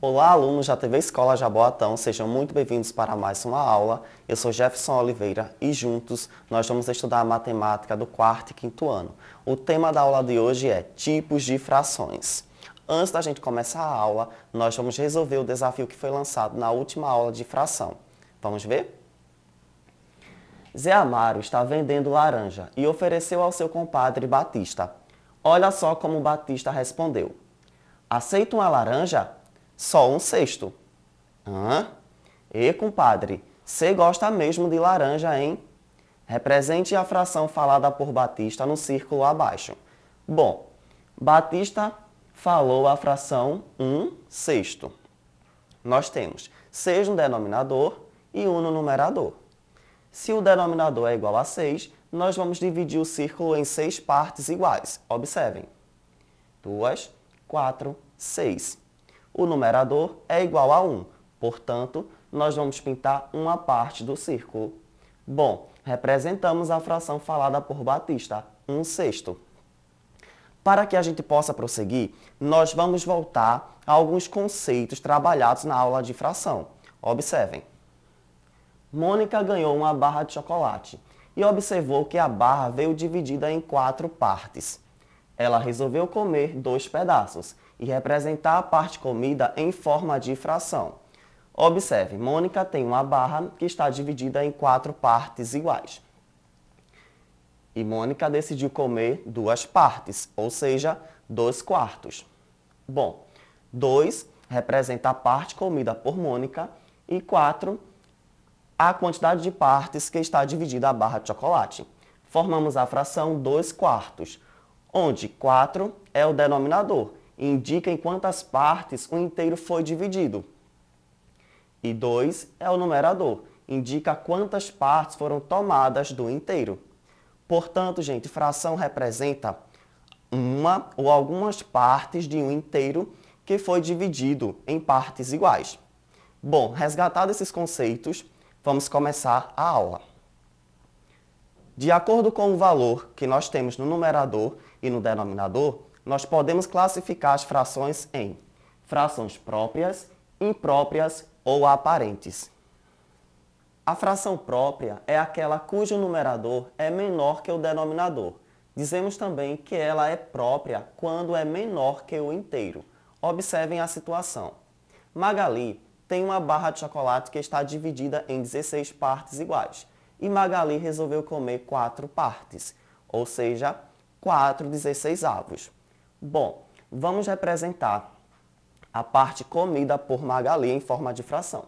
Olá, alunos da TV Escola Jaboatão, sejam muito bem-vindos para mais uma aula. Eu sou Jefferson Oliveira e juntos nós vamos estudar a matemática do quarto e quinto ano. O tema da aula de hoje é tipos de frações. Antes da gente começar a aula, nós vamos resolver o desafio que foi lançado na última aula de fração. Vamos ver? Zé Amaro está vendendo laranja e ofereceu ao seu compadre Batista. Olha só como Batista respondeu. Aceita uma laranja? Só um sexto. Hã? E, compadre, você gosta mesmo de laranja, hein? Represente a fração falada por Batista no círculo abaixo. Bom, Batista falou a fração 1 sexto. Nós temos 6 no denominador e 1 no numerador. Se o denominador é igual a 6, nós vamos dividir o círculo em 6 partes iguais. Observem. 2, 4, 6 o numerador é igual a 1. Portanto, nós vamos pintar uma parte do círculo. Bom, representamos a fração falada por Batista, 1 um sexto. Para que a gente possa prosseguir, nós vamos voltar a alguns conceitos trabalhados na aula de fração. Observem. Mônica ganhou uma barra de chocolate e observou que a barra veio dividida em quatro partes. Ela resolveu comer dois pedaços e representar a parte comida em forma de fração. Observe, Mônica tem uma barra que está dividida em quatro partes iguais. E Mônica decidiu comer duas partes, ou seja, dois quartos. Bom, dois representa a parte comida por Mônica e quatro a quantidade de partes que está dividida a barra de chocolate. Formamos a fração 2 quartos, onde 4 é o denominador indica em quantas partes o inteiro foi dividido. E 2 é o numerador, indica quantas partes foram tomadas do inteiro. Portanto, gente, fração representa uma ou algumas partes de um inteiro que foi dividido em partes iguais. Bom, resgatado esses conceitos, vamos começar a aula. De acordo com o valor que nós temos no numerador e no denominador, nós podemos classificar as frações em frações próprias, impróprias ou aparentes. A fração própria é aquela cujo numerador é menor que o denominador. Dizemos também que ela é própria quando é menor que o inteiro. Observem a situação. Magali tem uma barra de chocolate que está dividida em 16 partes iguais. E Magali resolveu comer 4 partes, ou seja, 4 16 avos. Bom, vamos representar a parte comida por Magali em forma de fração.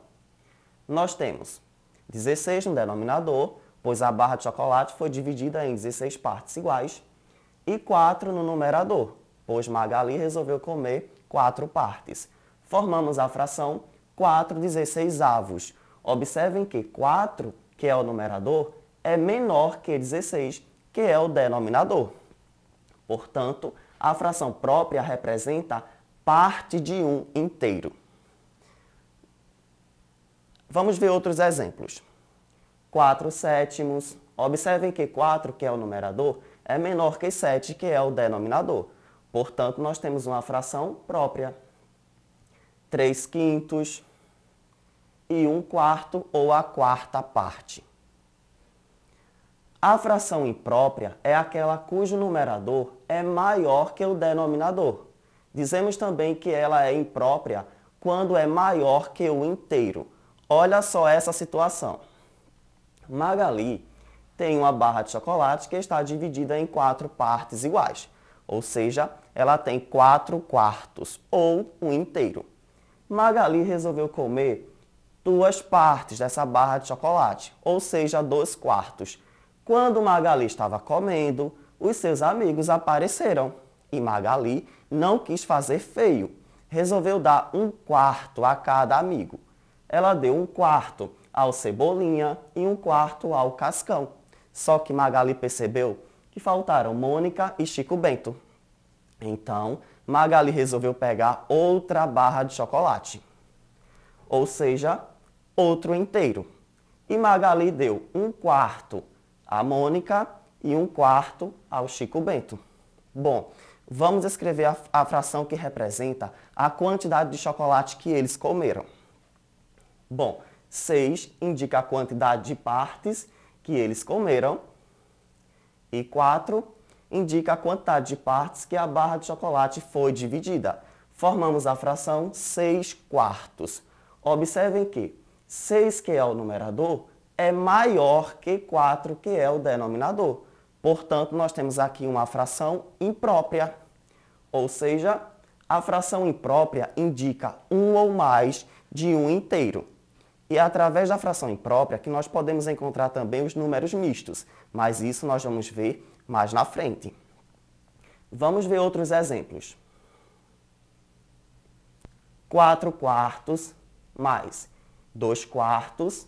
Nós temos 16 no denominador, pois a barra de chocolate foi dividida em 16 partes iguais, e 4 no numerador, pois Magali resolveu comer 4 partes. Formamos a fração 4 16 avos. Observem que 4, que é o numerador, é menor que 16, que é o denominador. Portanto, a fração própria representa parte de um inteiro. Vamos ver outros exemplos. 4 sétimos. Observem que 4, que é o numerador, é menor que 7, que é o denominador. Portanto, nós temos uma fração própria. 3 quintos e 1 quarto ou a quarta parte. A fração imprópria é aquela cujo numerador é maior que o denominador. Dizemos também que ela é imprópria quando é maior que o inteiro. Olha só essa situação. Magali tem uma barra de chocolate que está dividida em quatro partes iguais, ou seja, ela tem quatro quartos ou um inteiro. Magali resolveu comer duas partes dessa barra de chocolate, ou seja, dois quartos. Quando Magali estava comendo, os seus amigos apareceram e Magali não quis fazer feio. Resolveu dar um quarto a cada amigo. Ela deu um quarto ao Cebolinha e um quarto ao Cascão. Só que Magali percebeu que faltaram Mônica e Chico Bento. Então, Magali resolveu pegar outra barra de chocolate, ou seja, outro inteiro. E Magali deu um quarto à Mônica e um quarto ao Chico Bento. Bom, vamos escrever a, a fração que representa a quantidade de chocolate que eles comeram. Bom, 6 indica a quantidade de partes que eles comeram e 4 indica a quantidade de partes que a barra de chocolate foi dividida. Formamos a fração 6 quartos. Observem que 6, que é o numerador, é maior que 4, que é o denominador. Portanto, nós temos aqui uma fração imprópria, ou seja, a fração imprópria indica um ou mais de um inteiro. E é através da fração imprópria que nós podemos encontrar também os números mistos, mas isso nós vamos ver mais na frente. Vamos ver outros exemplos. 4 quartos mais 2 quartos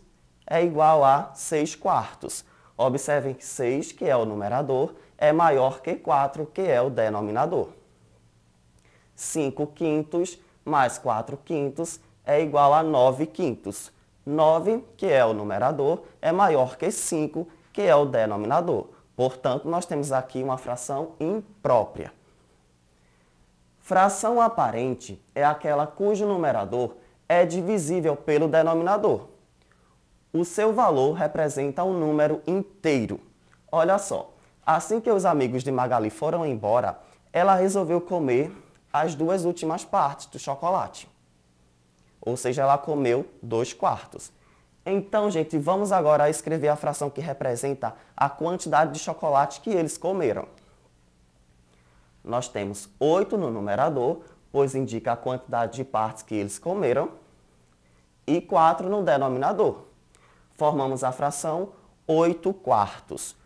é igual a 6 quartos. Observem que 6, que é o numerador, é maior que 4, que é o denominador. 5 quintos mais 4 quintos é igual a 9 quintos. 9, que é o numerador, é maior que 5, que é o denominador. Portanto, nós temos aqui uma fração imprópria. Fração aparente é aquela cujo numerador é divisível pelo denominador o seu valor representa um número inteiro. Olha só, assim que os amigos de Magali foram embora, ela resolveu comer as duas últimas partes do chocolate. Ou seja, ela comeu dois quartos. Então, gente, vamos agora escrever a fração que representa a quantidade de chocolate que eles comeram. Nós temos 8 no numerador, pois indica a quantidade de partes que eles comeram, e 4 no denominador, formamos a fração 8 quartos.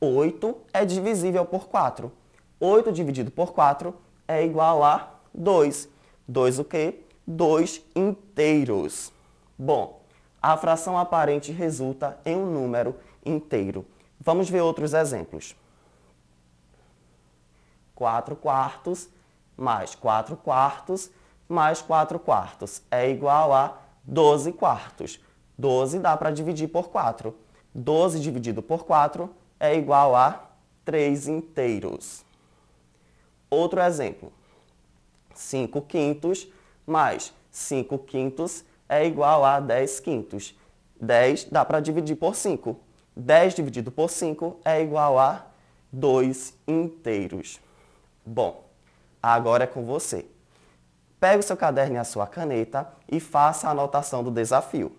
8 é divisível por 4. 8 dividido por 4 é igual a 2. 2 o quê? 2 inteiros. Bom, a fração aparente resulta em um número inteiro. Vamos ver outros exemplos. 4 quartos mais 4 quartos mais 4 quartos é igual a 12 quartos. 12 dá para dividir por 4. 12 dividido por 4 é igual a 3 inteiros. Outro exemplo. 5 quintos mais 5 quintos é igual a 10 quintos. 10 dá para dividir por 5. 10 dividido por 5 é igual a 2 inteiros. Bom, agora é com você. Pega o seu caderno e a sua caneta e faça a anotação do desafio.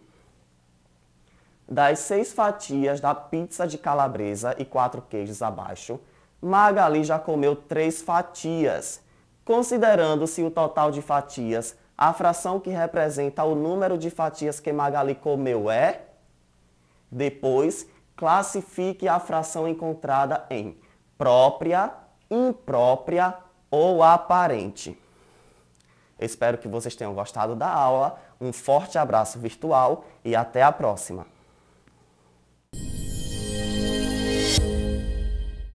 Das seis fatias da pizza de calabresa e quatro queijos abaixo, Magali já comeu três fatias. Considerando-se o total de fatias, a fração que representa o número de fatias que Magali comeu é. Depois, classifique a fração encontrada em própria, imprópria ou aparente. Espero que vocês tenham gostado da aula. Um forte abraço virtual e até a próxima!